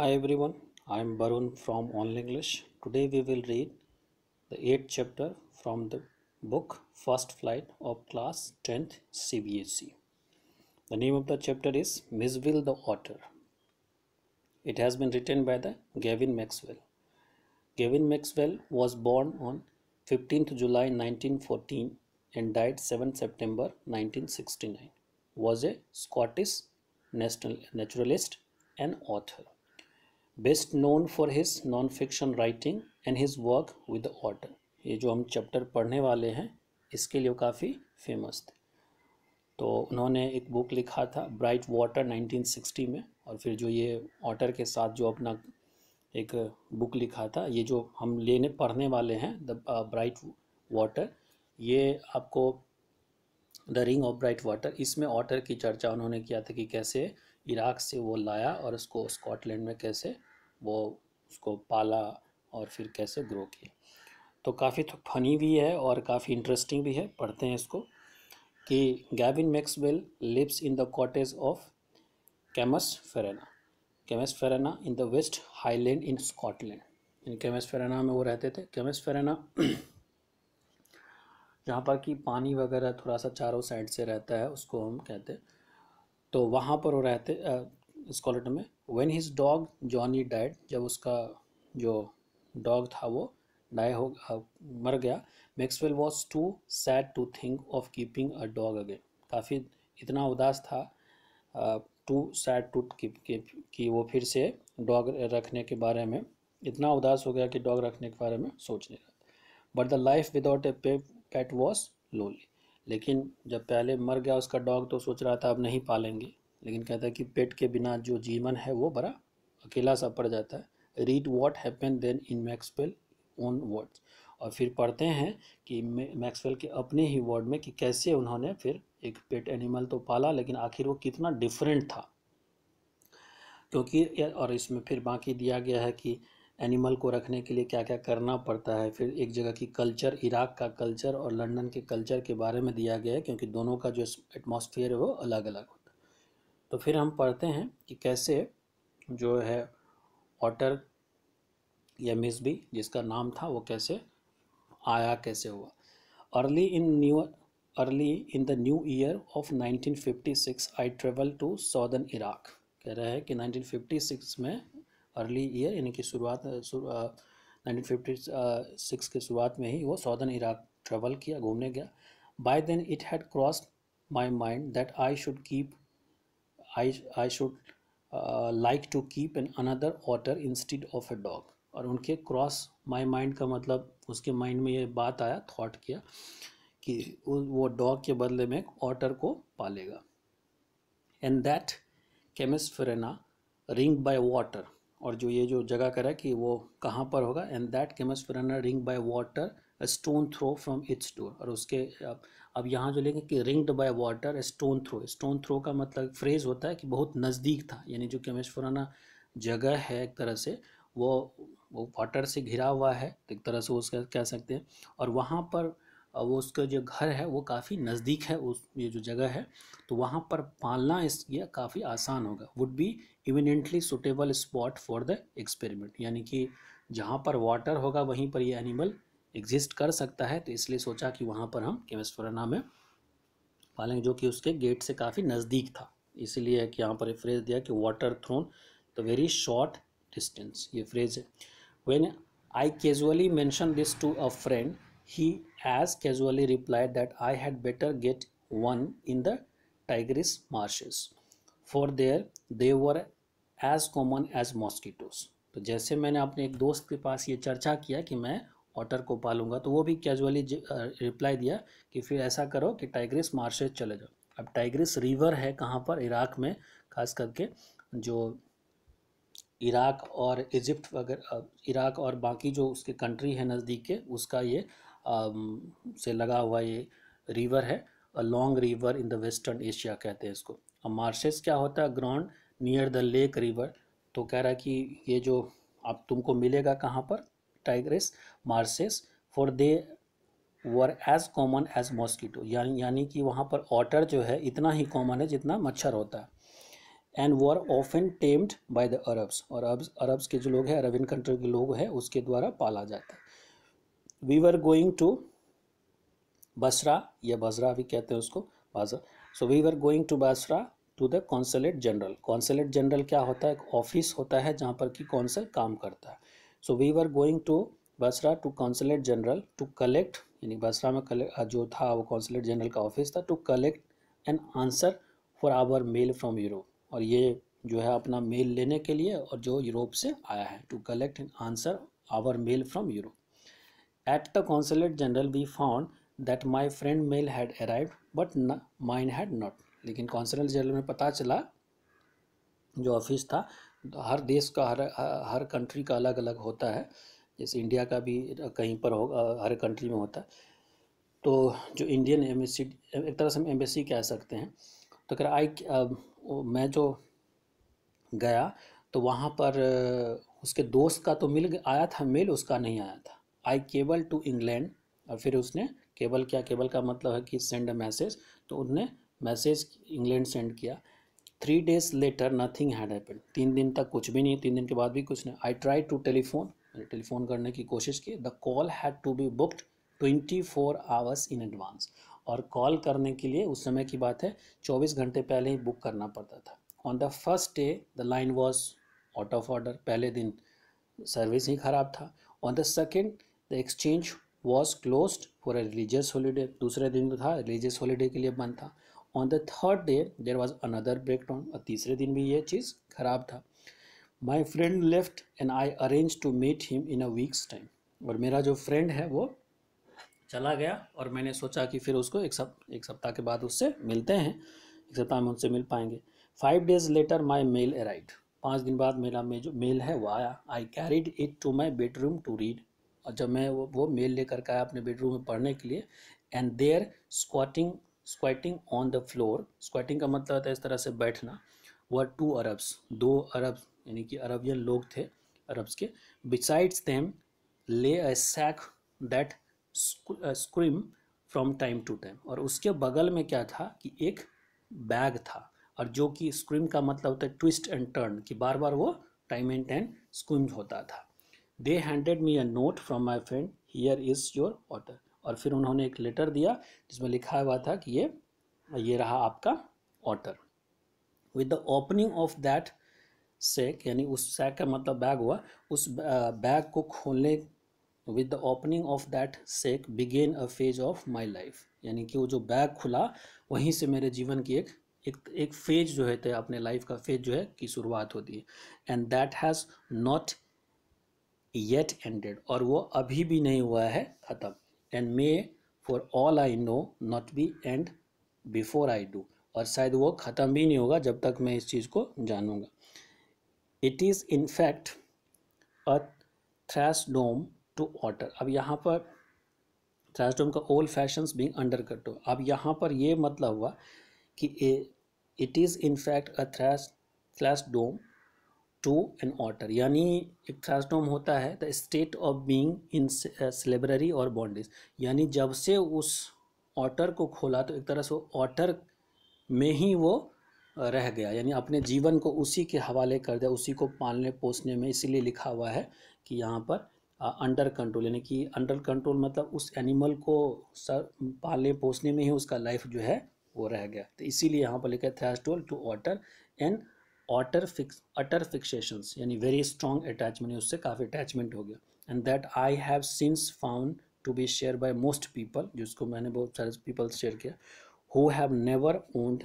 Hi everyone, I am Barun from Online English. Today we will read the 8th chapter from the book First Flight of Class 10th CBSE. The name of the chapter is Miss Will the Otter. It has been written by the Gavin Maxwell. Gavin Maxwell was born on 15th July 1914 and died 7th September 1969. Was a Scottish national naturalist and author. Best known for his non fiction writing and his work with otter ये जो हम chapter पढ़ने वाले हैं इसके लिए काफ़ी famous थे तो उन्होंने एक बुक लिखा था ब्राइट वाटर 1960 में और फिर जो ये ऑटर के साथ जो अपना एक बुक लिखा था ये जो हम लेने पढ़ने वाले हैं द ब्राइट वाटर ये आपको the ring of bright water इसमें ऑटर की चर्चा उन्होंने किया था कि कैसे इराक से वो लाया और उसको स्कॉटलैंड में कैसे वो उसको पाला और फिर कैसे ग्रो किया तो काफ़ी फनी तो भी है और काफ़ी इंटरेस्टिंग भी है पढ़ते हैं इसको कि Gavin Maxwell lives in the cottage of Camusfearna Camusfearna in the west highland in Scotland in Camusfearna में वो रहते थे कैमस फेरेना जहाँ पर कि पानी वगैरह थोड़ा सा चारों साइड से रहता है उसको हम कहते हैं तो वहाँ पर वो रहते स्कॉलेट में when his dog Johnny died जब उसका जो डॉग था वो डाई हो मर गया Maxwell was too sad to think of keeping a dog again काफ़ी इतना उदास था टू सैड टू कि वो फिर से डॉग रखने के बारे में इतना उदास हो गया कि डॉग रखने के बारे में सोच नहीं रहा but the life without a pet was lonely लेकिन जब पहले मर गया उसका डॉग तो सोच रहा था अब नहीं पालेंगे लेकिन कहता है कि पेट के बिना जो जीवन है वो बड़ा अकेला सा पड़ जाता है read what happen then in Maxwell own words और फिर पढ़ते हैं कि मैक्सवेल के अपने ही वर्ड में कि कैसे उन्होंने फिर एक पेट एनिमल तो पाला लेकिन आखिर वो कितना डिफरेंट था क्योंकि और इसमें फिर बाकी दिया गया है कि एनिमल को रखने के लिए क्या क्या करना पड़ता है फिर एक जगह की कल्चर इराक का कल्चर और लंदन के कल्चर के बारे में दिया गया है क्योंकि दोनों का जो एटमॉस्फेयर है वो अलग अलग तो फिर हम पढ़ते हैं कि कैसे जो है ऑटर या मिसबी जिसका नाम था वो कैसे आया कैसे हुआ early in new early in the new year of 1956 I travel to southern Iraq कह रहा है कि 1956 में अर्ली ईयर यानी कि शुरुआत नाइनटीन फिफ्टी सिक्स के शुरुआत में ही वो सौदर्न इराक ट्रेवल किया घूमने गया by then it had cross my mind that I should keep I I should like to keep an another otter instead of a dog और उनके क्रॉस माय माइंड का मतलब उसके माइंड में ये बात आया थॉट किया कि वो डॉग के बदले में एक ऑटर को पालेगा and that Camusfearna ring by water और जो ये जो जगह करा कि वो कहाँ पर होगा and that Camusfearna ring by water stone throw from its door और उसके अब यहाँ जो लेंगे कि ringed by water stone throw stone throw का मतलब फ्रेज होता है कि बहुत नज़दीक था यानी जो केमेश्वराना जगह है एक तरह से वो वो वाटर से घिरा हुआ है तो एक तरह से उसका कह सकते हैं और वहाँ पर वो उसका जो घर है वो काफ़ी नज़दीक है उस ये जो जगह है तो वहाँ पर पालना इस ये काफ़ी आसान होगा would be eminently suitable spot for the experiment यानी कि जहाँ पर वाटर होगा वहीं पर ये एनिमल एग्जिस्ट कर सकता है तो इसलिए सोचा कि वहाँ पर हम केमेस्वरना में पालेंगे जो कि उसके गेट से काफ़ी नज़दीक था इसलिए है कि यहाँ पर फ्रेज दिया कि water thrown the very short distance ये फ्रेज है when I casually mention this to a friend he has casually reply that I had better get one in the Tigris marshes for there they're as common as mosquitoes तो जैसे मैंने अपने एक दोस्त के पास ये चर्चा किया कि मैं ऑटर को पालूंगा तो वो भी कैजुअली रिप्लाई दिया कि फिर ऐसा करो कि टाइग्रिस मार्शेज चले जाओ अब टाइग्रिस रिवर है कहाँ पर इराक में खास करके जो इराक और इजिप्ट वगैरह इराक और बाकी जो उसके कंट्री है नज़दीक के उसका ये आ, से लगा हुआ ये रिवर है long river in the western Asia कहते हैं इसको अब मार्शेस क्या होता है ground near the lake river तो कह रहा है कि ये जो अब तुमको मिलेगा कहाँ पर Tigris marshes for they were as common as mosquito यानी यानी कि वहाँ पर ऑटर जो है इतना ही कॉमन है जितना मच्छर होता है and were often tamed by the Arabs और अरब्स अरब्स के जो लोग हैं अरबिन कंट्री के लोग हैं उसके द्वारा पाला जाता है we were going to Basra या बजरा भी कहते हैं उसको बाजरा so we were going to Basra to the consulate general consulate general क्या होता है एक ऑफिस होता है जहाँ पर कि कौंसल काम करता है so we were going to Basra to consulate general to collect यानी बसरा में कलेक्ट जो था वो कॉन्सुलेट जनरल का ऑफिस था to collect an answer for our mail from Europe और ये जो है अपना मेल लेने के लिए और जो यूरोप से आया है to collect an answer our mail from Europe the consulate general we found that my friend mail had arrive but but mine had not लेकिन कॉन्सुलेट जनरल में पता चला जो ऑफिस था हर देश का हर हर कंट्री का अलग अलग होता है जैसे इंडिया का भी कहीं पर होगा हर कंट्री में होता है तो जो इंडियन एम्बेसी एक तरह से हम एम्बेसी कह सकते हैं तो अगर आई मैं जो गया तो वहाँ पर उसके दोस्त का तो मिल आया था मेल उसका नहीं आया था आई केबल टू इंग्लैंड और फिर उसने केबल क्या केबल का मतलब है कि सेंड अ मैसेज तो उनने मैसेज इंग्लैंड सेंड किया three days later nothing had happen तीन दिन तक कुछ भी नहीं तीन दिन के बाद भी कुछ नहीं आई ट्राई टू टेलीफोन मैंने टेलीफोन करने की कोशिश की the call had to be booked twenty four hours in advance और कॉल करने के लिए उस समय की बात है चौबीस घंटे पहले ही बुक करना पड़ता था on the first day the line was out of order पहले दिन सर्विस ही खराब था on the second the exchange was close for a religious holiday दूसरे दिन तो था रिलीजियस हॉलीडे के लिए बंद था on the third day there was another breakdown और तीसरे दिन भी ये चीज़ खराब था my friend left and I arrange to meet him in a week's time और मेरा जो फ्रेंड है वो चला गया और मैंने सोचा कि फिर उसको एक सप एक सप्ताह के बाद उससे मिलते हैं एक सप्ताह में उनसे मिल पाएंगे five days later my mail arrived पाँच दिन बाद मेरा मे जो मेल है वो आया I carried it to my bedroom to read और जब मैं वो वो मेल लेकर के आया अपने बेडरूम में पढ़ने के लिए and there squatting squatting on the floor squatting का मतलब होता है इस तरह से बैठना वह टू अरब्स दो अरब यानी कि अरबियन लोग थे अरब्स के besides them lay a sack that scream from time to time और उसके बगल में क्या था कि एक बैग था और जो कि स्क्रीम का मतलब होता है ट्विस्ट एंड टर्न कि बार बार वो टाइम एंड टाइम स्क्रीम होता था they handed me a note from my friend here is your water और फिर उन्होंने एक लेटर दिया जिसमें लिखा हुआ था कि ये ये रहा आपका order with the opening of that sack यानी उस सेक का मतलब बैग हुआ उस बैग को खोलने with the opening of that sack began a phase of my life यानी कि वो जो बैग खुला वहीं से मेरे जीवन की एक एक एक फेज जो है थे अपने लाइफ का फेज जो है कि शुरुआत होती है and that has not yet ended और वो अभी भी नहीं हुआ है ख़त्म and may for all I know not be end before I do और शायद वो ख़त्म भी नहीं होगा जब तक मैं इस चीज़ को जानूंगा it is in fact a thraldom to otter अब यहाँ पर थ्रैश डोम का old fashion being under cut अब यहाँ पर ये मतलब हुआ कि it is in fact a thrash thraldom to an otter यानी एक थ्रास्टोम होता है the state of being in slavery और बॉन्डेज यानी जब से उस ऑटर को खोला तो एक तरह से ऑटर में ही वो रह गया यानी अपने जीवन को उसी के हवाले कर दिया उसी को पालने पोसने में इसीलिए लिखा हुआ है कि यहाँ पर अंडर कंट्रोल यानी कि अंडर कंट्रोल मतलब उस एनिमल को सर पालने पोसने में ही उसका लाइफ जो है वो रह गया तो इसीलिए यहाँ पर लिखा है thraldom to otter and otter fix otter fixation यानी वेरी स्ट्रॉन्ग अटैचमेंट उससे काफ़ी अटैचमेंट हो गया and that I have since found to be share by most people जिसको मैंने बहुत सारे पीपल शेयर किया who have never owned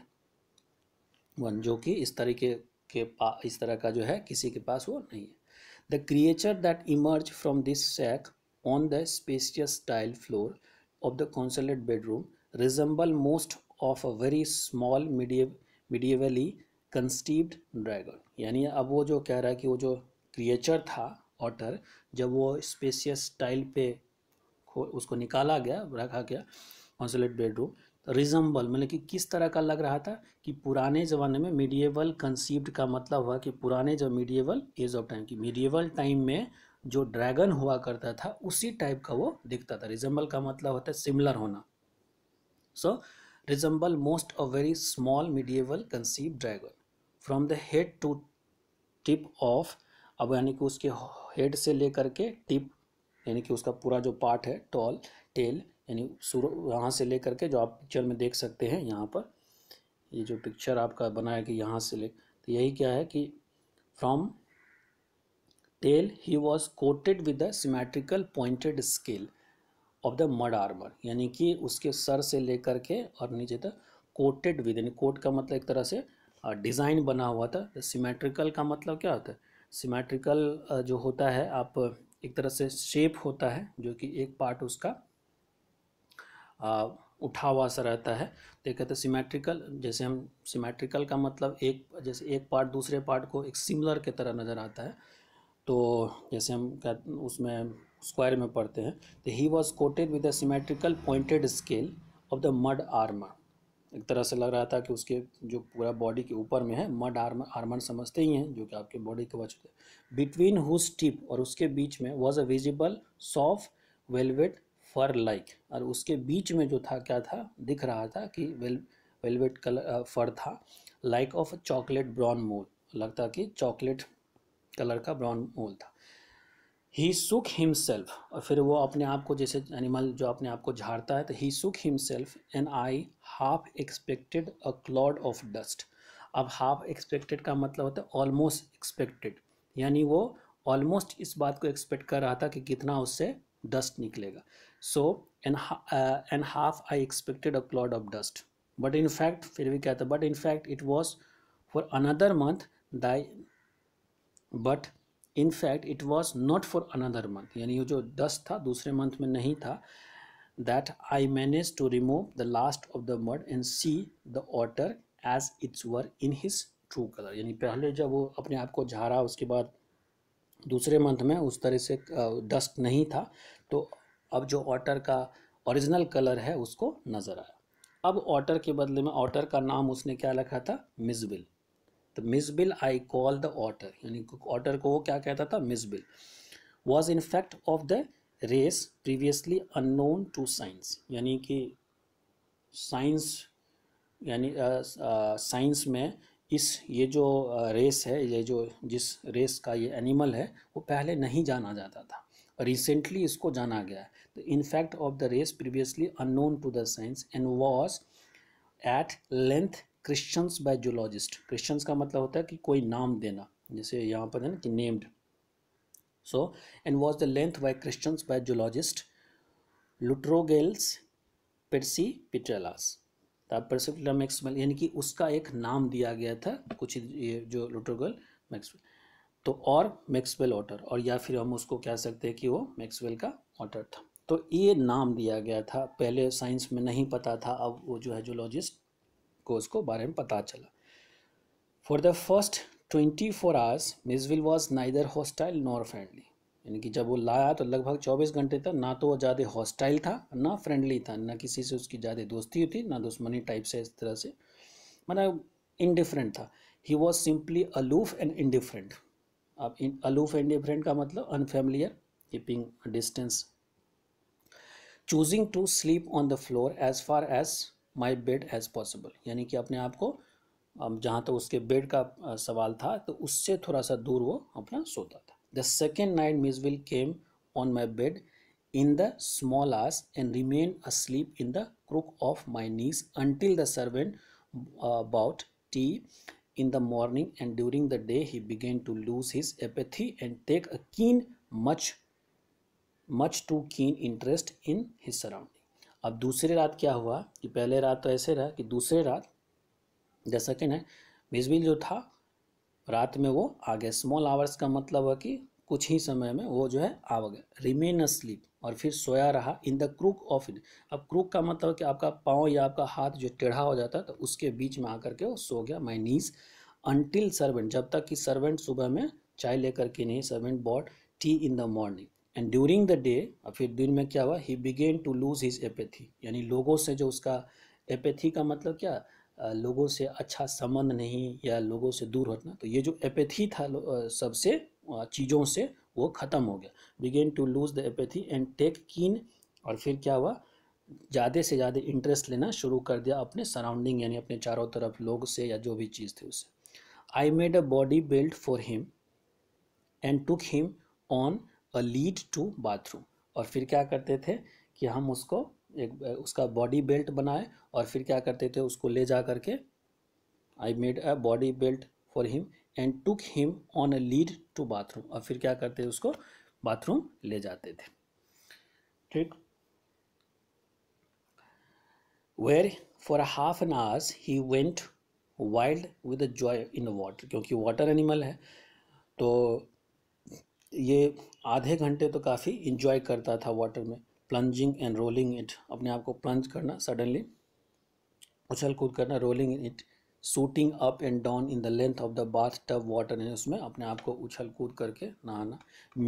one जो कि इस तरीके के पा इस तरह का जो है किसी के पास वो नहीं है the creature that emerge from this sack on the spacious tile floor of the consulate bedroom resemble most of a very small medieval medievally conceived dragon यानी अब वो जो कह रहा है कि वो जो क्रिएचर था ऑटर जब वो स्पेसियस स्टाइल पे उसको निकाला गया रखा गया कॉन्सुलेट बेडरूम रिजम्बल मतलब कि किस तरह का लग रहा था कि पुराने ज़माने में मीडिएवल कंसीव्ड का मतलब हुआ कि पुराने जो मीडिएवल एज ऑफ टाइम की मीडिएवल टाइम में जो ड्रैगन हुआ करता था उसी टाइप का वो दिखता था रिजम्बल का मतलब होता है सिमिलर होना so resemble most a very small medieval conceive dragon from the head to tip of अब यानी कि उसके हेड से लेकर के टिप यानी कि उसका पूरा जो पार्ट है टॉल टेल यानी शुरू वहाँ से लेकर के जो आप पिक्चर में देख सकते हैं यहाँ पर ये जो पिक्चर आपका बनाया कि यहाँ से ले तो यही क्या है कि from tail he was coated with the symmetrical pointed scale of the mud armour यानी कि उसके सर से लेकर के और नीचे तक कोटेड विद यानी कोट का मतलब एक तरह से डिज़ाइन बना हुआ था सिमेट्रिकल तो का मतलब क्या होता है सिमेट्रिकल जो होता है आप एक तरह से शेप होता है जो कि एक पार्ट उसका आ, उठा हुआ सा रहता है तो कहते हैं सिमेट्रिकल जैसे हम सिमेट्रिकल का मतलब एक जैसे एक पार्ट दूसरे पार्ट को एक सिमिलर के तरह नज़र आता है तो जैसे हम क्या उसमें स्क्वायर में पढ़ते हैं तो he was coated with a symmetrical pointed scale of the mud armour एक तरह से लग रहा था कि उसके जो पूरा बॉडी के ऊपर में है मड आर्म आर्मर समझते ही हैं जो कि आपके बॉडी के बच्चे बिटवीन हुज टिप और उसके बीच में was a visible soft velvet fur like और उसके बीच में जो था क्या था दिख रहा था कि वेल वेलवेट कलर फर था like of chocolate brown mole लगता कि चॉकलेट कलर का ब्राउन मोल था ही सुख हिमसेल्फ और फिर वो अपने आप को जैसे एनिमल जो अपने आप को झाड़ता है तो he shook himself and I half expected a cloud of dust अब हाफ एक्सपेक्टेड का मतलब होता है ऑलमोस्ट एक्सपेक्टेड यानी वो ऑलमोस्ट इस बात को एक्सपेक्ट कर रहा था कि कितना उससे डस्ट निकलेगा so an an half I expected a cloud of dust but in fact फिर भी कहता but in fact it was for another month that I but in fact it was not for another month यानी जो दस था दूसरे month में नहीं था that I manage to remove the last of the mud and see the otter as it's were in his true colour यानी पहले जब वो अपने आप को झारा उसके बाद दूसरे मंथ में उस तरह से डस्ट नहीं था तो अब जो ऑटर का ओरिजिनल कलर है उसको नज़र आया अब ऑटर के बदले में ऑटर का नाम उसने क्या रखा था मिजबिल तो Mijbil I call the otter यानी ऑटर को वो क्या कहता था Mijbil was in fact of the race previously unknown to science यानी कि साइंस यानी साइंस में इस ये जो रेस है ये जो जिस रेस का ये एनिमल है वो पहले नहीं जाना जाता था रिसेंटली इसको जाना गया है तो in fact of the race previously unknown to the science and was at length christians by zoologist christians का मतलब होता है कि कोई नाम देना जैसे यहाँ पर है ना कि named so and was the length by christians by zoologist lutrogales perspicillata perspicillata Maxwell यानी कि उसका एक नाम दिया गया था कुछ ये जो लुट्रोगल मैक्सवेल तो और मैक्सवेल ऑटर और या फिर हम उसको कह सकते हैं कि वो मैक्सवेल का ऑटर था तो ये नाम दिया गया था पहले साइंस में नहीं पता था अब वो जो है जूलॉजिस्ट को उसको बारे में पता चला for the first twenty four hours Mijbil was neither hostile nor friendly यानी कि जब वो लाया तो लगभग चौबीस घंटे तक ना तो वो ज़्यादा हॉस्टाइल था ना फ्रेंडली था ना किसी से उसकी ज़्यादा दोस्ती हुई थी ना दुश्मनी टाइप से इस तरह से मतलब इनडिफरेंट था he was simply aloof and indifferent अब इन अलूफ एंड डिफरेंट का मतलब unfamiliar keeping distance choosing to sleep on the floor as far as my bed as possible यानी कि अपने आप को जहाँ तक तो उसके बेड का सवाल था तो उससे थोड़ा सा दूर वो अपना सोता था the second night will came on my bed in the small hours and remain asleep in the crook of my knees until the servant about tea in the morning and during the day he began to lose his apathy and take a keen much much too keen interest in his surround अब दूसरी रात क्या हुआ कि पहले रात तो ऐसे रहा कि दूसरे रात द सेकेंड है बिजबिल जो था रात में वो आ गया स्मॉल आवर्स का मतलब है कि कुछ ही समय में वो जो है आ गया रिमेन स्लीप और फिर सोया रहा in the crook of in अब क्रूक का मतलब कि आपका पाँव या आपका हाथ जो टेढ़ा हो जाता है तो उसके बीच में आकर के वो सो गया माई नीस अनटिल सर्वेंट जब तक कि सर्वेंट सुबह में चाय लेकर के नहीं servant bought tea in the morning and during the day और फिर दिन में क्या हुआ he began to lose his apathy यानी लोगों से जो उसका एपैथी का मतलब क्या लोगों से अच्छा संबंध नहीं या लोगों से दूर हटना तो ये जो एपैथी था सबसे चीज़ों से वो ख़त्म हो गया began to lose the apathy and take keen और फिर क्या हुआ ज़्यादा से ज़्यादा इंटरेस्ट लेना शुरू कर दिया अपने सराउंडिंग यानी अपने चारों तरफ लोग से या जो भी चीज़ थी उससे I made a body build for him and took him on lead to bathroom और फिर क्या करते थे कि हम उसको एक उसका बॉडी बेल्ट बनाए और फिर क्या करते थे उसको ले जा करके I made a body belt for him and took him on a lead to bathroom और फिर क्या करते उसको बाथरूम ले जाते थे ठीक where for half an hours he went wild with a joy in water क्योंकि वाटर एनिमल है तो ये आधे घंटे तो काफ़ी इंजॉय करता था वाटर में प्लंजिंग एंड रोलिंग इट अपने आप को प्लंज करना सडनली उछल कूद करना rolling it shooting up and down in the length of the bath tub water है उसमें अपने आप को उछल कूद करके नहाना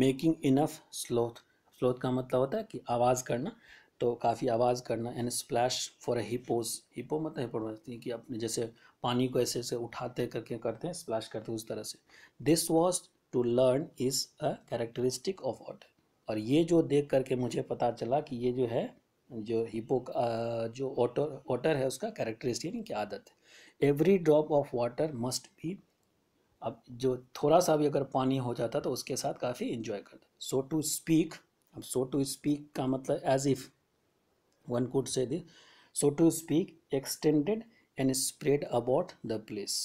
मेकिंग इनफ स्लोथ स्लोथ का मतलब होता है कि आवाज़ करना तो काफ़ी आवाज़ करना and splash for a hippos hippo मतलब हिपो मतलब कि अपने जैसे पानी को ऐसे ऐसे उठाते करके करते हैं स्प्लैश करते हैं उस तरह से this was to learn is a characteristic of water और ये जो देख करके मुझे पता चला कि ये जो है जो हिपो का जो ऑटर वाटर है उसका कैरेक्टरिस्टिक यानी कि आदत है every drop of water must be अब जो थोड़ा सा भी अगर पानी हो जाता तो उसके साथ काफ़ी इन्जॉय करता सो टू स्पीक अब सो टू स्पीक का मतलब as if one could say this so to speak extended and spread about the place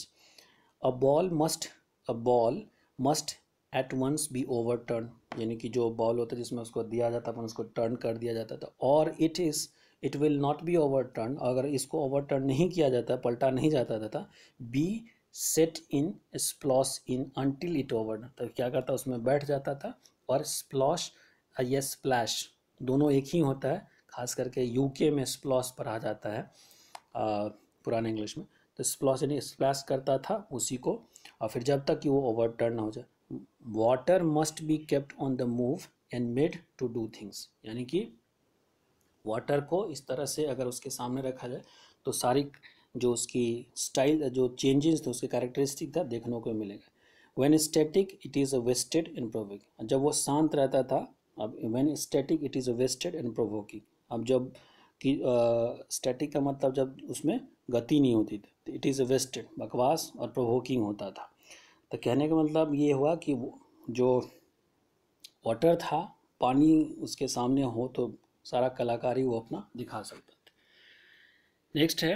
a bowl must a bowl must at once be overturn यानी कि जो ball होता है जिसमें उसको दिया जाता अपन उसको टर्न कर दिया जाता था तो और it is it will not be overturn अगर इसको ओवर टर्न नहीं किया जाता पलटा नहीं जाता था be set in splosh in until it over तो क्या करता उसमें बैठ जाता था और स्प्लॉश या स्प्लैश दोनों एक ही होता है खास करके यूके में स्प्लॉश पढ़ा जाता है uh, पुराने इंग्लिश में तो स्प्लॉश यानी स्प्लैश करता था उसी को और फिर जब तक कि वो ओवर टर्न हो जाए water must be kept on the move and made to do things यानी कि वाटर को इस तरह से अगर उसके सामने रखा जाए तो सारी जो उसकी स्टाइल जो चेंजेस थे उसके कैरेक्टरिस्टिक था देखने को मिलेगा when static it is a wasted and provoking जब वो शांत रहता था अब when static it is a wasted and provoking अब जब कि स्टैटिक का मतलब जब उसमें गति नहीं होती थी तो इट इज़ अ वेस्टेड बकवास और प्रोवोकिंग होता था तो कहने का मतलब ये हुआ कि जो वाटर था पानी उसके सामने हो तो सारा कलाकारी वो अपना दिखा सकता था नेक्स्ट है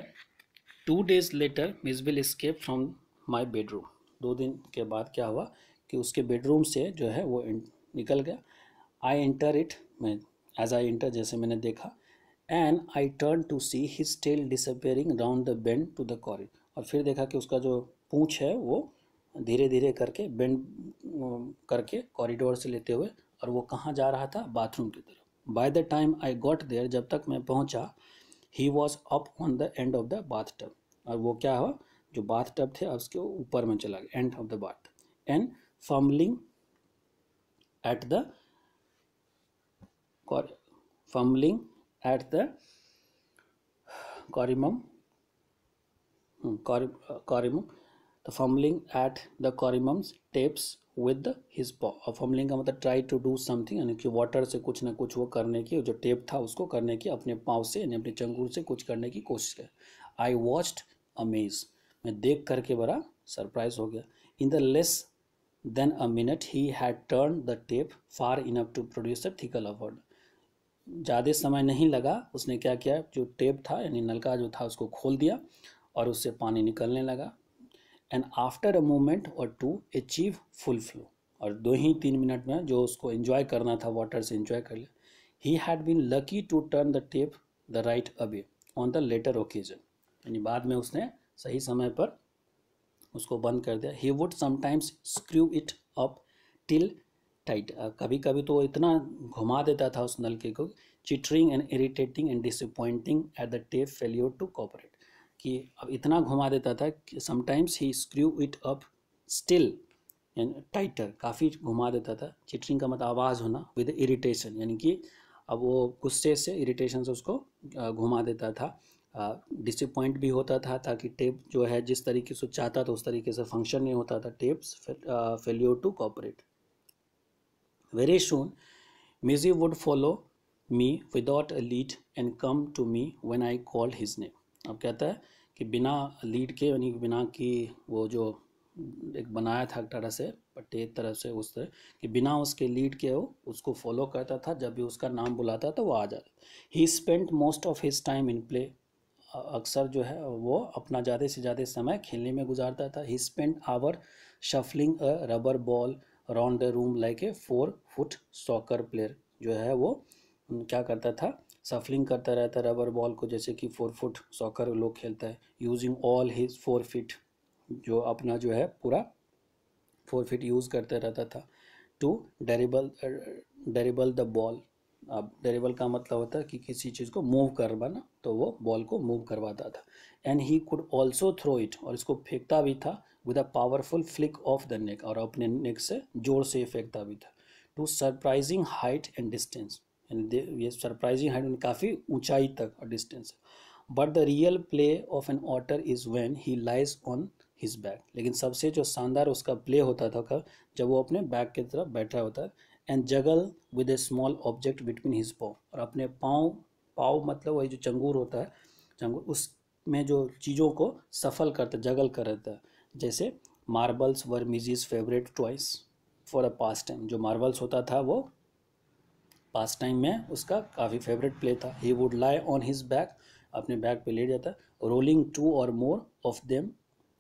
two days later Mijbil escape from my bedroom दो दिन के बाद क्या हुआ कि उसके बेडरूम से जो है वो निकल गया आई एंटर इट मैं एज आई एंटर जैसे मैंने देखा and I turn to see his tail disappearing round the bend to the corridor और फिर देखा कि उसका जो पूँछ है वो धीरे धीरे करके बेंड करके कॉरिडोर से लेते हुए और वो कहाँ जा रहा था बाथरूम की तरफ by the time I got there जब तक मैं पहुँचा he was up on the end of the bath tub और वो क्या हुआ जो बाथ टब थे अब उसके ऊपर में चला गया end of the bath and fumbling at the fumbling at the chromium chromium the fumbling at the chromiums taps with his paw और फम्बलिंग का मतलब ट्राई टू डू समथिंग यानी कि वाटर से कुछ ना कुछ वो करने की जो टेप था उसको करने की अपने पाँव से यानी अपने चंगूर से कुछ करने की कोशिश की आई वॉच्ड अमेज मैं देख करके बड़ा सरप्राइज हो गया in the less than a minute he had turn the tap far enough to produce a trickle अवर्ड ज़्यादा समय नहीं लगा उसने क्या किया जो टेप था यानी नलका जो था उसको खोल दिया और उससे पानी निकलने लगा एंड आफ्टर अ मोमेंट और टू अचीव फुल फ्लो और दो ही तीन मिनट में जो उसको इन्जॉय करना था वाटर से इन्जॉय कर लिया he had been lucky to turn the tap the right away on the later occasion यानी बाद में उसने सही समय पर उसको बंद कर दिया he would sometimes screw it up till tight कभी कभी तो इतना घुमा देता था उस नलके को chittering and irritating and disappointing at the tap failure to cooperate कि अब इतना घुमा देता था कि sometimes he screw it up still यानी टाइटर काफ़ी घुमा देता था चिटरिंग का मतलब आवाज़ होना विद इरिटेशन यानी कि अब वो गुस्से से इरिटेशन से उसको घुमा देता था डिसपॉइंट भी होता था ताकि टेप जो है जिस तरीके से चाहता था उस तरीके से फंक्शन नहीं होता था tap's failure to cooperate very soon Mij would follow me without a lead and come to me when I called his name अब कहता है कि बिना लीड के यानी बिना कि वो जो एक बनाया था एक तरह से पट्टे तरह से उस तरह कि बिना उसके लीड के वो उसको फॉलो करता था जब भी उसका नाम बुलाता तो वो आ जाता he spent most of his time in play अक्सर जो है वो अपना ज़्यादा से ज़्यादा समय खेलने में गुजारता था he spend hour shuffling a rubber ball round the room like a four foot soccer player जो है वो क्या करता था सफलिंग करता रहता है रबर बॉल को जैसे कि फोर फुट सॉकर लोग खेलता है using all his four feet जो अपना जो है पूरा फोर फिट यूज़ करते रहता था to dribble dribble the ball अब डरेबल का मतलब होता है कि किसी चीज़ को मूव करवाना तो वो बॉल को मूव करवाता था and he could also throw it और इसको फेंकता भी था with a powerful flick of the neck और अपने नेक से जोर से फेंकता भी था to surprising height and distance ये सरप्राइजिंग हाइट में काफ़ी ऊंचाई तक और distance but the real play of an otter is when he lies on his back लेकिन सबसे जो शानदार उसका प्ले होता था जब वो अपने बैक की तरफ बैठा होता and juggle with a small object between his paws और अपने पाँव पाँव मतलब वही जो चंगूर होता है चंगूर उस में जो चीज़ों को सफल करता जगल कर रहता है जैसे marbles were Mij's favourite toys for a pastime जो मार्बल्स होता था वो पास टाइम में उसका काफ़ी फेवरेट प्ले था he would lie on his back अपने बैक पे लेट जाता rolling two or more of them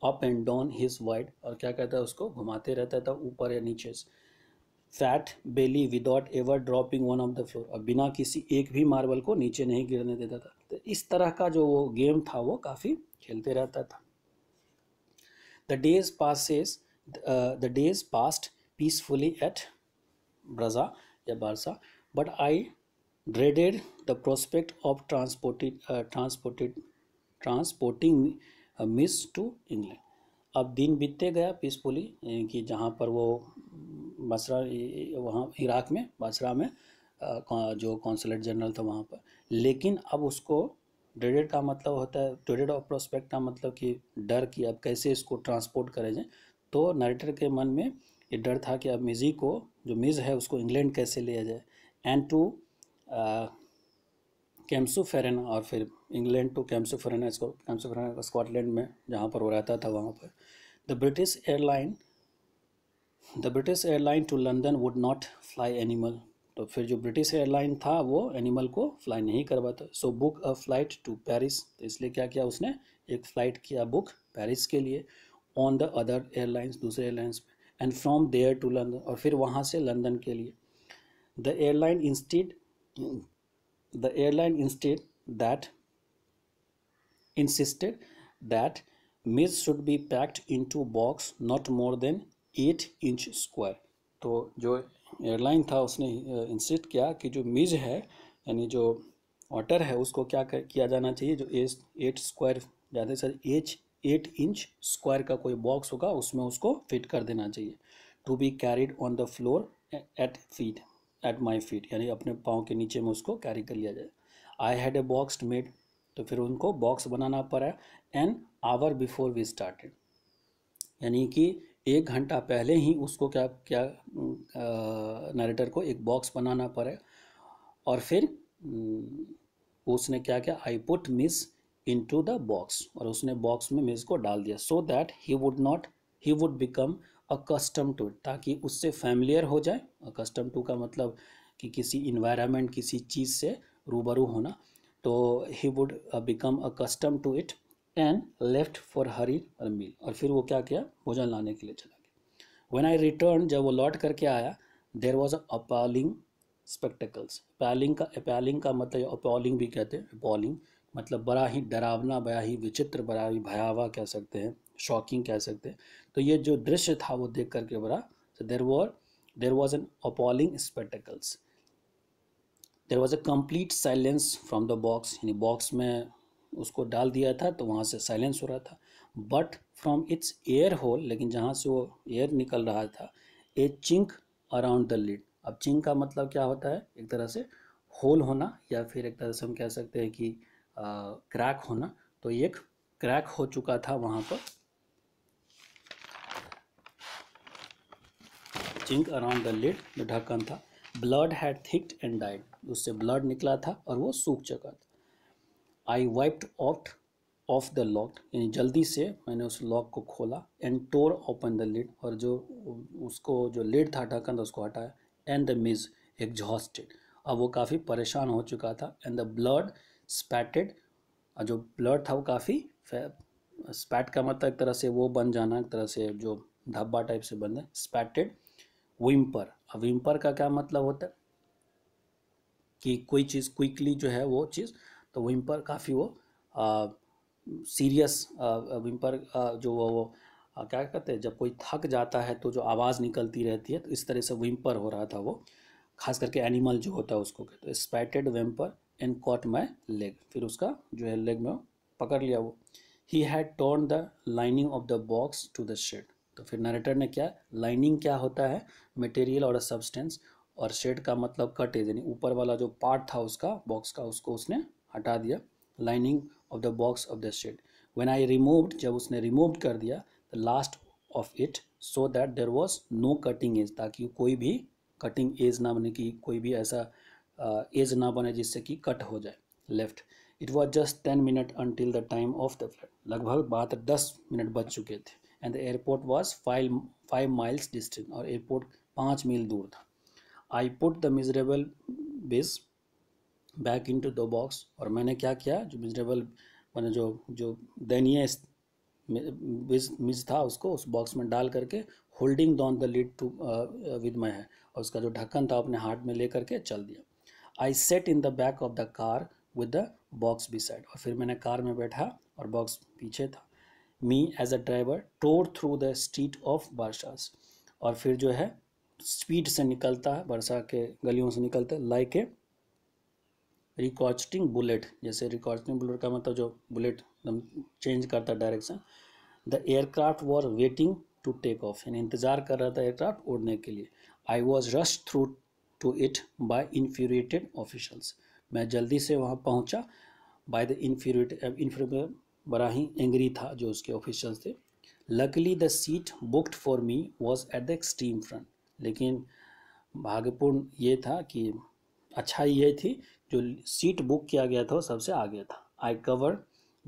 up and down his wide और क्या कहता है उसको घुमाते रहता था ऊपर या नीचे से fat belly without ever dropping one off the floor और बिना किसी एक भी मार्बल को नीचे नहीं गिरने देता था तो इस तरह का जो वो गेम था वो काफ़ी खेलते रहता था the days passes the days past peacefully at ब्रजा या बारसा but I dreaded the prospect of transported, uh, transported, transporting uh, Mij to England अब दिन बीतते गया पीसफुली कि जहाँ पर वो बसरा वहाँ इराक में बसरा में जो कौंसलेट जनरल था वहाँ पर लेकिन अब उसको ड्रेडेड का मतलब होता है ड्रेडेड ऑफ प्रोस्पेक्ट का मतलब कि डर कि अब कैसे इसको ट्रांसपोर्ट करें जाए तो नरेटर के मन में ये डर था कि अब मिजी को जो मिज़ है उसको इंग्लैंड कैसे लिया जाए एंड टू कैम्सोफेरन और फिर इंग्लैंड टू कैम्सोफेरन कैम्सोफेरन स्कॉटलैंड में जहाँ पर वो रहता था वहाँ पर the British airline the British airline to London would not fly animal तो फिर जो ब्रिटिश एयरलाइन था वो एनिमल को फ्लाई नहीं करवाता so book a flight to Paris तो इसलिए क्या किया उसने एक फ़्लाइट किया बुक पेरिस के लिए ऑन द अदर एयरलाइंस दूसरे airlines and from there to London और फिर वहाँ से लंदन के लिए the airline instead the airline instead that insisted that should should be packed into box not more than eight inch square तो जो airline था उसने इंसिस्ट uh, किया कि जो मिज है यानी जो ऑटर है उसको क्या किया जाना चाहिए जो एस एट स्क्वायर ज़्यादा से एच एट इंच स्क्वायर का कोई बॉक्स होगा उसमें उसको फिट कर देना चाहिए to be carried on the floor at feet at my feet यानी अपने पाँव के नीचे में उसको कैरी कर लिया जाए I had a box made तो फिर उनको बॉक्स बनाना पड़ा an hour before we started यानी कि एक घंटा पहले ही उसको क्या क्या नरेटर को एक बॉक्स बनाना पड़े और फिर उसने क्या क्या I put Mij into the box और उसने बॉक्स में मिस को डाल दिया so that he would not he would become accustom to ताकि उससे फैमिलियर हो जाए अकस्टम टू का मतलब कि किसी इन्वायरमेंट किसी चीज़ से रूबरू होना तो he would become accustom to it and left for हरी और मील और फिर वो क्या किया भोजन लाने के लिए चला गया वेन आई रिटर्न जब वो लौट करके आया there was appalling spectacles appalling का अपैलिंग का मतलब अपॉलिंग भी कहते हैं अपॉलिंग मतलब बड़ा ही डरावना बड़ा ही विचित्र बड़ा ही भयावह कह सकते हैं शॉकिंग कह सकते हैं तो ये जो दृश्य था वो देख करके बड़ा तो there were there was an appalling spectacles there was a complete silence from the box यानी बॉक्स में उसको डाल दिया था तो वहाँ से साइलेंस हो रहा था but from its air hole लेकिन जहाँ से वो एयर निकल रहा था a chink around the lid अब चिंक का मतलब क्या होता है एक तरह से होल होना या फिर एक तरह से हम कह सकते हैं कि क्रैक होना तो एक क्रैक हो चुका था वहाँ पर चिंक अराउंड द लिड जो ढक्कन था blood had thickened and died उससे ब्लड निकला था और वो सूख चुका था I wiped off off the lock यानी जल्दी से मैंने उस लॉक को खोला and tore open the lid और जो उसको जो लिड था ढक्कन था उसको हटाया एंड द मिज एग्जॉस्टेड अब वो काफ़ी परेशान हो चुका था एंड द ब्लड स्पैटेड और जो ब्लड था वो काफ़ी स्पैट का मतलब एक तरह से वो बन जाना एक तरह से जो धब्बा टाइप से बन जाए स्पैटेड विम्पर अब विम्पर का क्या मतलब होता है कि कोई चीज़ क्विकली जो है वो चीज़ तो विम्पर काफ़ी वो आ, सीरियस विम्पर जो वो, वो आ, क्या कहते हैं जब कोई थक जाता है तो जो आवाज़ निकलती रहती है तो इस तरह से विम्पर हो रहा था वो खास करके एनिमल जो होता है उसको कहते तो spattered vampire and caught my leg फिर उसका जो है लेग में पकड़ लिया वो he had torn the lining of the box to the shreds तो फिर नरेटर ने क्या लाइनिंग क्या होता है मटेरियल और सब्सटेंस और शेड का मतलब कट यानी ऊपर वाला जो पार्ट था उसका बॉक्स का उसको उसने हटा दिया lining of the box of the shreds when I removed जब उसने रिमूव कर दिया the last of it so that there was no cutting edge ताकि कोई भी कटिंग एज ना बने कि कोई भी ऐसा एज uh, ना बने जिससे कि कट हो जाए left it was just ten minute until the time of the flight लगभग बात दस मिनट बच चुके थे and the airport was five five miles distance और एयरपोर्ट पाँच मील दूर था I put the miserable beast back into the box और मैंने क्या किया जो मिजरेबल मैंने जो जो दयनीय मिज मिज था उसको उस बॉक्स में डाल करके holding down the lid to with my है और उसका जो ढक्कन था अपने हाथ में ले करके चल दिया I sat in the back of the car with the box beside और फिर मैंने कार में बैठा और बॉक्स पीछे था me as a driver tore through the street of बारसास और फिर जो है स्पीड से निकलता है वर्षा के गलियों से निकलते लाइक ए रिकॉर्चिंग बुलेट जैसे रिकॉर्चिंग बुलेट का मतलब जो बुलेट चेंज करता है direction the aircraft were waiting to take off यानी इंतजार कर रहा था एयरक्राफ्ट उड़ने के लिए I was rush through to it by infuriated officials मैं जल्दी से वहाँ पहुँचा बाय द इन्फ्यूरेट इन्फ्यूर बड़ा ही एंग्री था जो उसके ऑफिशियल थे luckily the seat booked for me was at the extreme front लेकिन भाग्यपूर्ण ये था कि अच्छा ये थी जो सीट बुक किया गया था वो सबसे आगे था I cover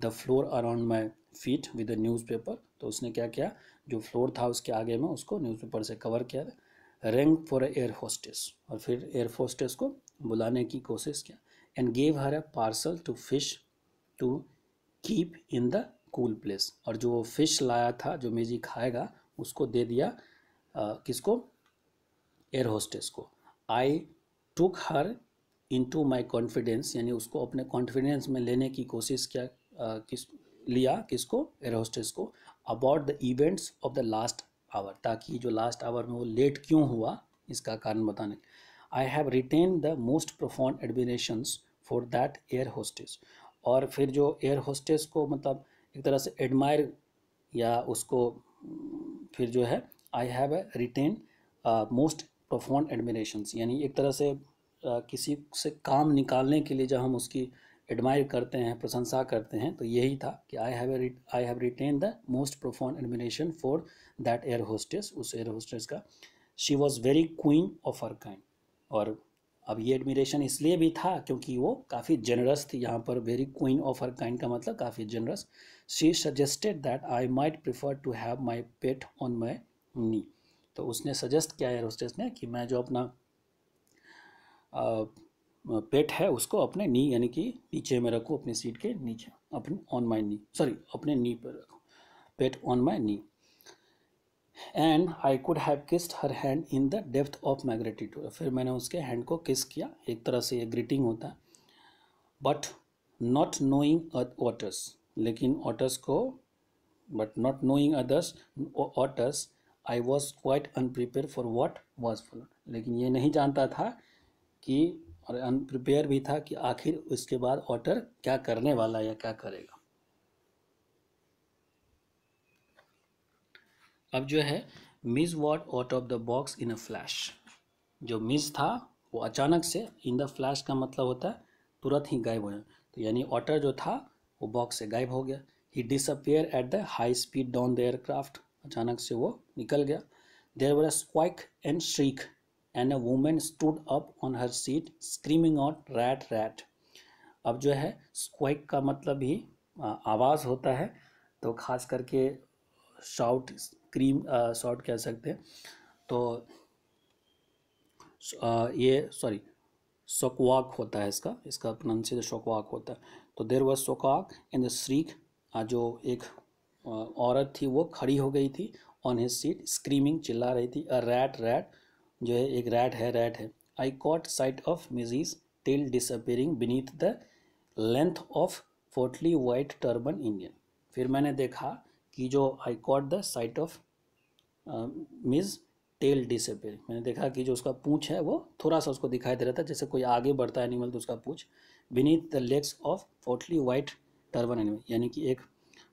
the floor around my feet with the newspaper तो उसने क्या किया जो फ्लोर था उसके आगे में उसको न्यूज़पेपर से कवर किया रैंक फॉर एयर होस्टेस और फिर एयर होस्टेस को बुलाने की कोशिश किया and gave her a parcel to fish to keep in the cool place और जो फिश लाया था जो मेजी खाएगा उसको दे दिया आ, किसको एयर होस्टेस को आई टुक हर इन टू माई कॉन्फिडेंस यानी उसको अपने कॉन्फिडेंस में लेने की कोशिश किया आ, किस लिया किसको एयर होस्टेस को about the events of the last hour ताकि जो लास्ट आवर में वो लेट क्यों हुआ इसका कारण बताने I have retained the most profound admirations for that air hostess और फिर जो एयर होस्टेस को मतलब एक तरह से एडमायर या उसको फिर जो है I have a retained most profound admiration यानी एक तरह से uh, किसी से काम निकालने के लिए जब हम उसकी एडमायर करते हैं प्रशंसा करते हैं तो यही था कि I have I have retained the most profound admiration for that air hostess उस एयर होस्टेस का she was very queen of her kind और अब ये एडमिरेशन इसलिए भी था क्योंकि वो काफ़ी जनरस थी यहाँ पर very queen of her kind का मतलब काफ़ी generous she suggested that I might prefer to have my pet on my knee तो उसने सजेस्ट किया है होस्टेस ने कि मैं जो अपना पेट है उसको अपने नी यानी कि नीचे में रखूँ अपनी सीट के नीचे अपने ऑन माई नी सॉरी अपने नी पर रखूँ pet on my knee and I could have kissed her hand in the depth of my gratitude फिर मैंने उसके हैंड को किस किया एक तरह से ये ग्रीटिंग होता है बट नॉट नोइंग ऑटर्स लेकिन ऑटर्स को but not knowing others otters I was quite unprepared for what was follow लेकिन ये नहीं जानता था कि और अनप्रिपेयर भी था कि आखिर उसके बाद ऑटर क्या करने वाला या क्या करेगा अब जो है Mij was out of the box in a flash जो मिस था वो अचानक से इन द फ्लैश का मतलब होता है तुरंत ही गायब हो जाए तो यानी ऑटर जो था वो बॉक्स से गायब हो गया he disappear at the high speed down the aircraft अचानक से वो निकल गया there were a squawk and shriek and a woman stood up on her seat screaming out rat rat अब जो है स्क्वाइक का मतलब ही आवाज़ होता है तो खास करके शॉर्ट क्रीम शॉर्ट कह सकते हैं तो आ, uh, ये सॉरी सोकवाक होता है इसका इसका प्रोनाउंसिएशन शोकवाक होता है तो देर वॉज सोकवाक इन द श्रीक जो एक uh, औरत थी वो खड़ी हो गई थी ऑन हिज सीट स्क्रीमिंग चिल्ला रही थी अ रैट रैट जो है एक रैट है रैट है I caught sight of Mij's tail disappearing beneath the length of portly white turban Indian फिर मैंने देखा कि जो I caught the sight of Mij's tail डिस मैंने देखा कि जो उसका पूछ है वो थोड़ा सा उसको दिखाई दे रहा था जैसे कोई आगे बढ़ता एनिमल तो उसका पूछ beneath the legs of portly white turban animal यानी कि एक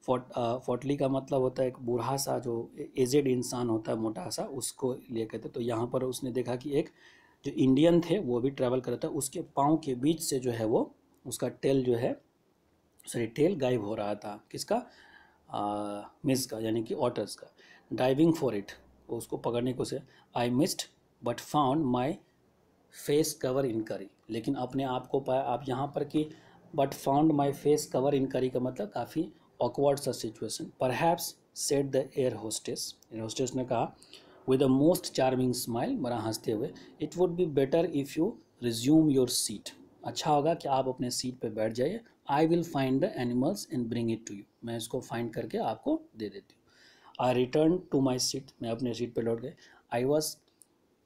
फोट फोटली uh, का मतलब होता है एक बूढ़ा सा जो एजेड इंसान होता है मोटा सा उसको ले कहते तो यहाँ पर उसने देखा कि एक जो इंडियन थे वो भी ट्रैवल कर रहा था उसके पाँव के बीच से जो है वो उसका टेल जो है सॉरी टेल गायब हो रहा था किसका मिस का यानी कि ऑटर्स का डाइविंग फॉर इट उसको पकड़ने को से I missed but found my face cover in curry लेकिन अपने आप को पाया आप यहाँ पर कि but found my face cover in curry का मतलब काफ़ी ऑकवर्ड सा पर perhaps said the air hostess air hostess ने कहा with a most charming smile बड़ा हंसते हुए it would be better if you resume your seat अच्छा होगा कि आप अपने सीट पर बैठ जाइए I will find the animals and bring it to you मैं इसको फाइंड करके आपको दे देती हूँ आई रिटर्न टू माई सीट मैं अपने सीट पर लौट गए I was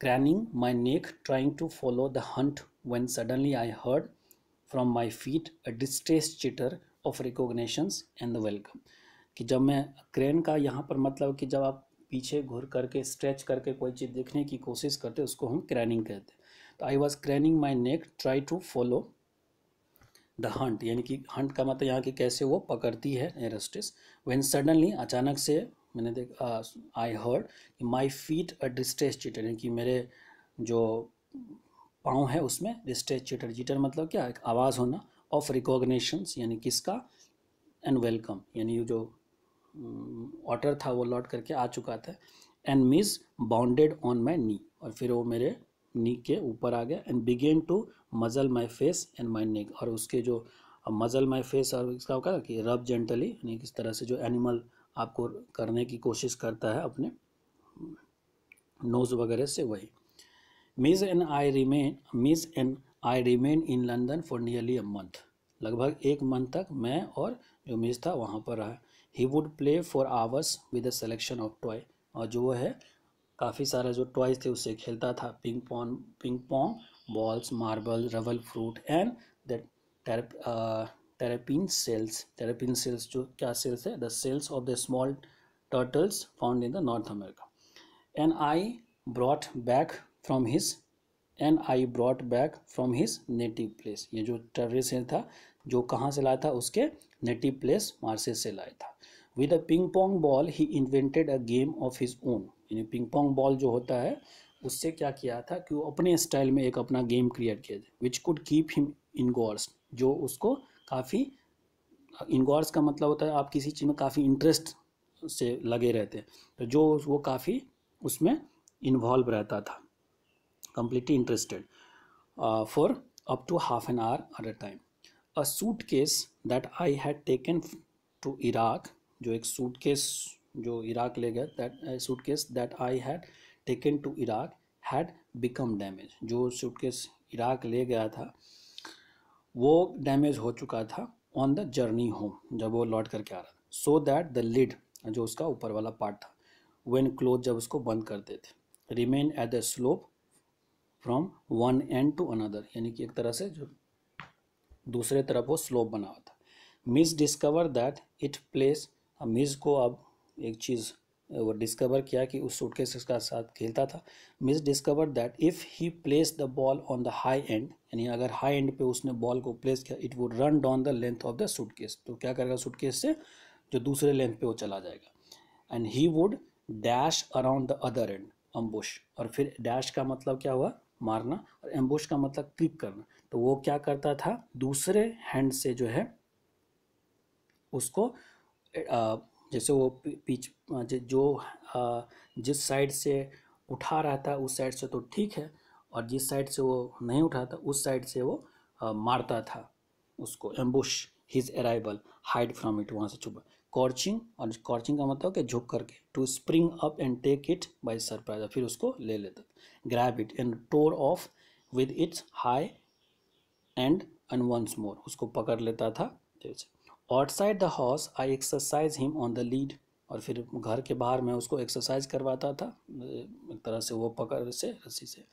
craning my neck trying to follow the hunt when suddenly I heard from my feet a distress chitter of recognitions and the welcome कि जब मैं क्रेन का यहाँ पर मतलब कि जब आप पीछे घुर करके स्ट्रेच करके कोई चीज़ देखने की कोशिश करते उसको हम क्रैनिंग कहते हैं तो I was craning my neck try to follow the hunt यानी कि हंट का मतलब यहाँ की कैसे वो पकड़ती है एरस्टिस वेन सडनली अचानक से मैंने देखा आई हर्ड कि my feet a distress chitter यानी कि मेरे जो पाँव है उसमें डिस्ट्रेस चिटर चिटर मतलब क्या एक आवाज़ होना ऑफ रिकॉग्निशंस यानी किसका एंड वेलकम यानी जो ऑटर था वो लौट करके आ चुका था and Mij bounded on my knee और फिर वो मेरे नीक के ऊपर आ गया एंड बिगेन टू मजल माई फेस एंड माई नेक और उसके जो मजल माई फेस और इसका होगा कि रब जेंटली यानी किस तरह से जो एनिमल आपको करने की कोशिश करता है अपने नोज़ वगैरह से वही Mij and I remain Mij and I remain in London for nearly a month लगभग एक मंथ तक मैं और जो मिस था वहाँ पर रहा he would play for hours with the selection of toy और जो है काफ़ी सारा जो टॉयज थे उससे खेलता था ping pong ping pong balls marble rubble fruit and that terrapin shells terrapin shells जो क्या सेल्स है the shells of the small turtles found in the North America and I brought back from his and I brought back from his native place ये जो terrorist था जो कहाँ से लाया था उसके नेटिव प्लेस मार्से से लाया था with a ping pong ball he invented a game of his own यानी पिंग पोंग बॉल जो होता है उससे क्या किया था कि वो अपने स्टाइल में एक अपना गेम क्रिएट किया था which could keep him engrossed जो उसको काफ़ी इनगोर्स का मतलब होता है आप किसी चीज़ में काफ़ी इंटरेस्ट से लगे रहते हैं तो जो वो काफ़ी उसमें इन्वॉल्व रहता था completely interested for up to half an hour at a time a suitcase that I had taken to Iraq जो एक सूट केस जो इराक ले गए that suitcase that I had taken to Iraq had become damage जो suitcase Iraq ले गया था वो डैमेज हो चुका था ऑन द जर्नी होम जब वो लौट करके आ रहा था सो दैट द लिड जो उसका ऊपर वाला पार्ट था वेन क्लोज जब उसको बंद करते थे remain at the slope from one end to another यानी कि एक तरह से जो दूसरे तरफ वो स्लोप बना हुआ था Mij discover that it place Mij को अब एक चीज़ वो डिस्कवर किया कि उस सूटकेस का साथ खेलता था Mij discover that if he place the ball on the high end यानी अगर हाई एंड पे उसने बॉल को प्लेस किया it would run down the length of the suitcase तो क्या करेगा सूटकेस से जो दूसरे लेंथ पे वो चला जाएगा and he would dash around the other end ambush और फिर डैश का मतलब क्या हुआ मारना और एम्बुश का मतलब क्लिप करना तो वो क्या करता था दूसरे हैंड से जो है उसको जैसे वो पीच जो जिस साइड से उठा रहा था उस साइड से तो ठीक है और जिस साइड से वो नहीं उठाता उस साइड से वो मारता था उसको ambush his arrival hide from it वहाँ से छुपा कॉर्चिंग और कॉर्चिंग का मतलब कि झुक करके to spring up and take it by surprise फिर उसको ले लेता grab it and tore off with its high end and once more उसको पकड़ लेता था जैसे outside the house I exercise him on the lead और फिर घर के बाहर मैं उसको एक्सरसाइज करवाता था एक तरह से वो पकड़ से रस्सी से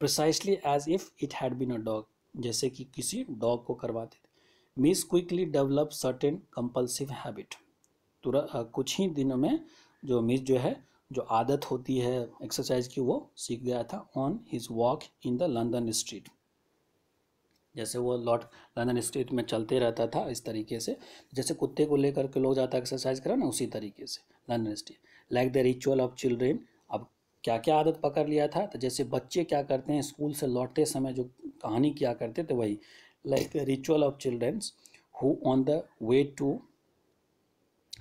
precisely as if it had been a dog जैसे कि किसी डॉग को करवाते थे Mij quickly develop certain compulsive habit तुरंत कुछ ही दिनों में जो मिस जो है जो आदत होती है एक्सरसाइज की वो सीख गया था on his walk in the London street जैसे वो लॉर्ड लंदन स्ट्रीट में चलते रहता था इस तरीके से जैसे कुत्ते को लेकर के लोग जाता एक्सरसाइज करा ना उसी तरीके से London street like the ritual of children अब क्या क्या आदत पकड़ लिया था तो जैसे बच्चे क्या करते हैं स्कूल से लौटते समय जो कहानी किया करते थे वही like the ritual of childrens who on the way to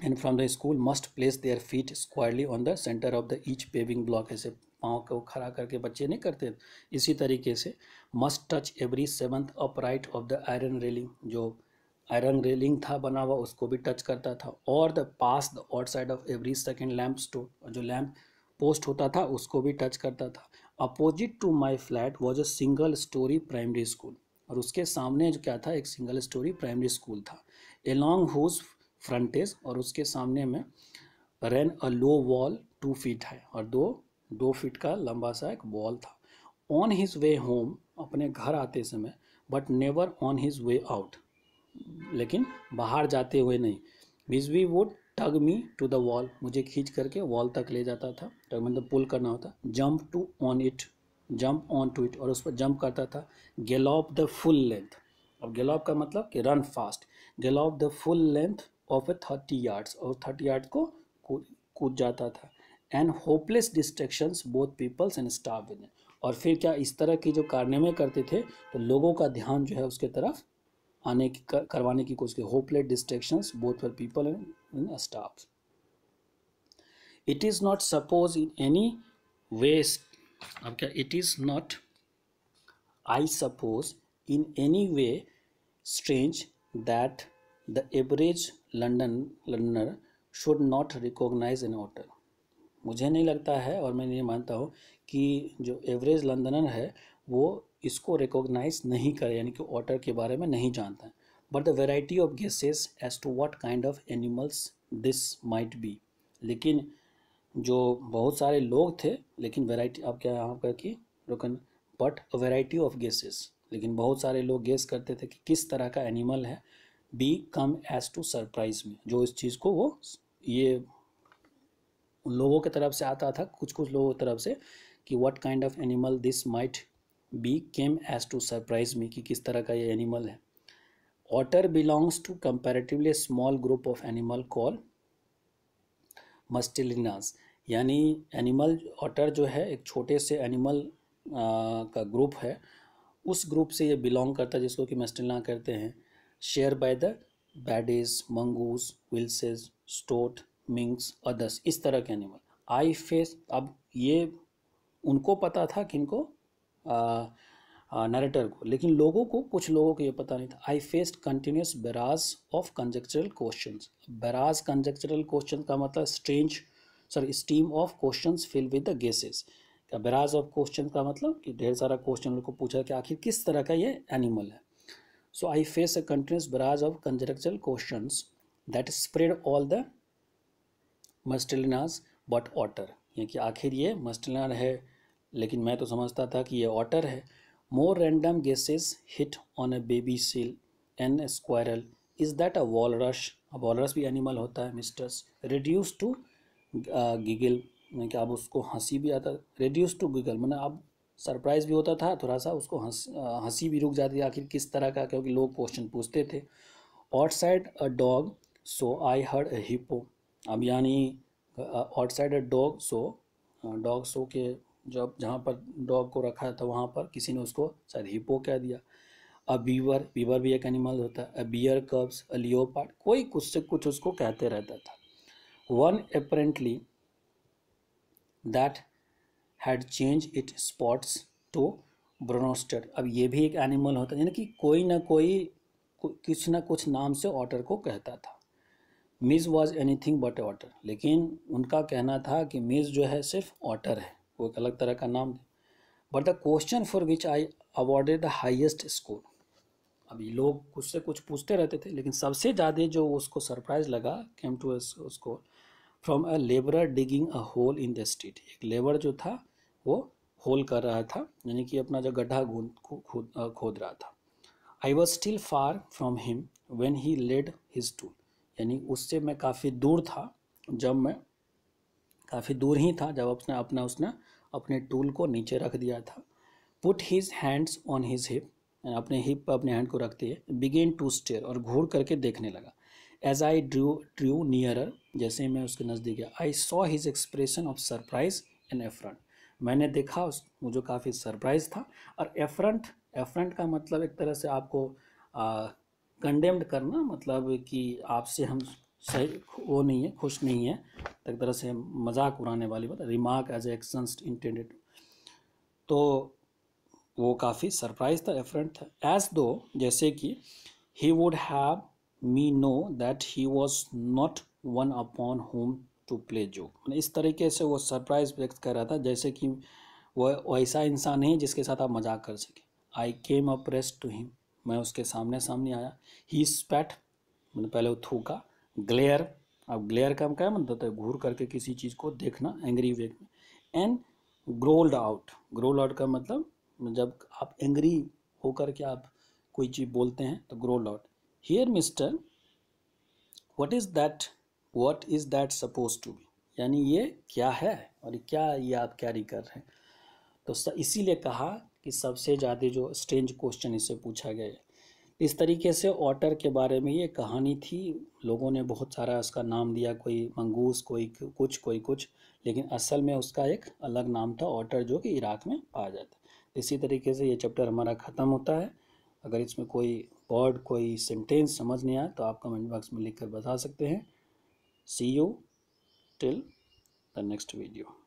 and from the school must place their feet squarely on the centre of the each paving block ऐसे पाँव को खड़ा करके बच्चे नहीं करते इसी तरीके से must touch every seventh upright of the iron railing जो आयरन रेलिंग था बना हुआ उसको भी टच करता था और the pass the outside of every second lamp store जो लैम्प पोस्ट होता था उसको भी टच करता था opposite to my flat was a single storey primary school और उसके सामने जो क्या था एक सिंगल स्टोरी प्राइमरी स्कूल था एलॉन्ग हुज फ्रंटेज और उसके सामने में ran a low wall two feet है और दो दो फीट का लंबा सा एक बॉल था ऑन हिज वे होम अपने घर आते समय but never on his way out लेकिन बाहर जाते हुए नहीं we would tug me to the wall मुझे खींच करके वॉल तक ले जाता था टग मतलब पुल करना होता jump to on it jump onto it और उस पर जंप करता था गेलॉप द फुल लेंथ अब गेलॉप का मतलब कि run fast gallop the full length of a thirty yards और थर्टी यार्ड को कूद जाता था and hopeless distraction both peoples and staff with और फिर क्या इस तरह की जो कार्य करते थे तो लोगों का ध्यान जो है उसके तरफ आने की कर, करवाने की कोशिश की hopeless distractions both for people and in staff it is not suppose in any west अब क्या it is not I suppose in any way strange that the average London Londoner should not recognise an otter मुझे नहीं लगता है और मैं ये मानता हूँ कि जो एवरेज लंदनर है वो इसको रिकॉग्नाइज नहीं करे यानी कि ऑटर के बारे में नहीं जानता but the variety of guesses as to what kind of animals this might be लेकिन जो बहुत सारे लोग थे लेकिन वेराइटी आप क्या पर कि रुकन बट वेराइटी ऑफ गेसेस लेकिन बहुत सारे लोग गेस करते थे कि किस तरह का एनिमल है become as to surprise में जो इस चीज़ को वो ये उन लोगों के तरफ से आता था कुछ कुछ लोगों की तरफ से कि what kind of animal this might be came as to surprise me कि किस तरह का ये एनिमल है otter belongs to comparatively small group of animal call mustelines यानी एनिमल ऑटर जो है एक छोटे से एनिमल का ग्रुप है उस ग्रुप से ये बिलोंग करता है जिसको कि मस्टिलना कहते हैं share by the badgers mongoose weasels stoat minks others इस तरह के एनिमल आई फेस अब ये उनको पता था कि इनको नरेटर को लेकिन लोगों को कुछ लोगों को ये पता नहीं था I faced continuous barrage of conjectural question barrage conjectural question का मतलब strange sorry steam of question fill with the guesses barrage of question का मतलब कि ढेर सारा क्वेश्चन उनको पूछा कि आखिर किस तरह का ये एनिमल है so I face a continuous barrage of conjectural question that spread all the mustelines but otter यानी कि आखिर ये मस्टलिनार है लेकिन मैं तो समझता था कि ये ऑटर है more random guesses hit on a baby seal an squirrel is that a walrus अब वॉलरस भी एनिमल होता है मिस्टर्स रिड्यूस टू गिगल यानी कि अब उसको हंसी भी आता रिड्यूस टू गिगल मैंने अब सरप्राइज़ भी होता था थोड़ा सा उसको uh, हंसी भी रुक जाती आखिर किस तरह का क्योंकि लोग क्वेश्चन पूछते थे outside a dog so I heard a hippo अब यानी outside a dog so dog show के जब जहाँ पर डॉग को रखा था वहाँ पर किसी ने उसको शायद हिपो कह दिया अ बीवर बीवर भी एक एनिमल होता है अ बियर कब्स अ लियोपार्ड कोई कुछ से कुछ उसको कहते रहता था one apparently that had change it spots to ब्रोनोस्टर अब ये भी एक एनिमल होता है यानी कि कोई ना कोई कुछ ना कुछ नाम से ऑटर को कहता था Mij was anything but water लेकिन उनका कहना था कि मीज़ जो है सिर्फ वाटर है वो एक अलग तरह का नाम है but the question for which I awarded the highest score अभी लोग कुछ से कुछ पूछते रहते थे लेकिन सबसे ज़्यादा जो उसको सरप्राइज लगा came to score from a labour digging a hole in the street एक लेबर जो था वो होल कर रहा था यानी कि अपना जो गड्ढा खोद खोद रहा था I was still far from him when he laid his tool यानी उससे मैं काफ़ी दूर था जब मैं काफ़ी दूर ही था जब उसने अपना उसने अपने टूल को नीचे रख दिया था put his hands on his hip अपने हिप पर अपने हैंड को रखते हैं बिगेन टू स्टेयर और घूर करके देखने लगा as I drew drew nearer जैसे मैं उसके नज़दीक गया I saw his expression of surprise and affront मैंने देखा उस मुझे काफ़ी सरप्राइज था और एफरंट एफरंट का मतलब एक तरह से आपको कंडेम्ड करना मतलब कि आपसे हम सही वो नहीं है खुश नहीं है एक तरह से मजाक उड़ाने वाली बात रिमार्क एज एक्शन इंटेंडेड तो वो काफ़ी सरप्राइज था एफरेंट था एज दो जैसे कि he would have me know that he was not one upon whom to play जो इस तरीके से वो सरप्राइज व्यक्त कर रहा था जैसे कि वह ऐसा इंसान है जिसके साथ आप मजाक कर सकें I came abreast to him मैं उसके सामने सामने आया ही स्पैट मैंने पहले वो थूका ग्लेयर अब ग्लेयर का क्या मतलब है तो घूर करके किसी चीज़ को देखना एंग्री वे में and growled out growl out का मतलब जब आप एंग्री होकर के आप कोई चीज़ बोलते हैं तो growl out here mister what is that what is that suppose to be यानी ये क्या है और क्या ये आप कैरी कर रहे हैं तो इसीलिए कहा कि सबसे ज़्यादा जो स्ट्रेंज क्वेश्चन इससे पूछा गया है इस तरीके से ऑटर के बारे में ये कहानी थी लोगों ने बहुत सारा उसका नाम दिया कोई मंगूस कोई कुछ कोई कुछ लेकिन असल में उसका एक अलग नाम था ऑटर जो कि इराक में पाया जाता है इसी तरीके से ये चैप्टर हमारा ख़त्म होता है अगर इसमें कोई वर्ड कोई सेंटेंस समझ नहीं आया तो आप कमेंट बॉक्स में लिख कर बता सकते हैं see you till the next video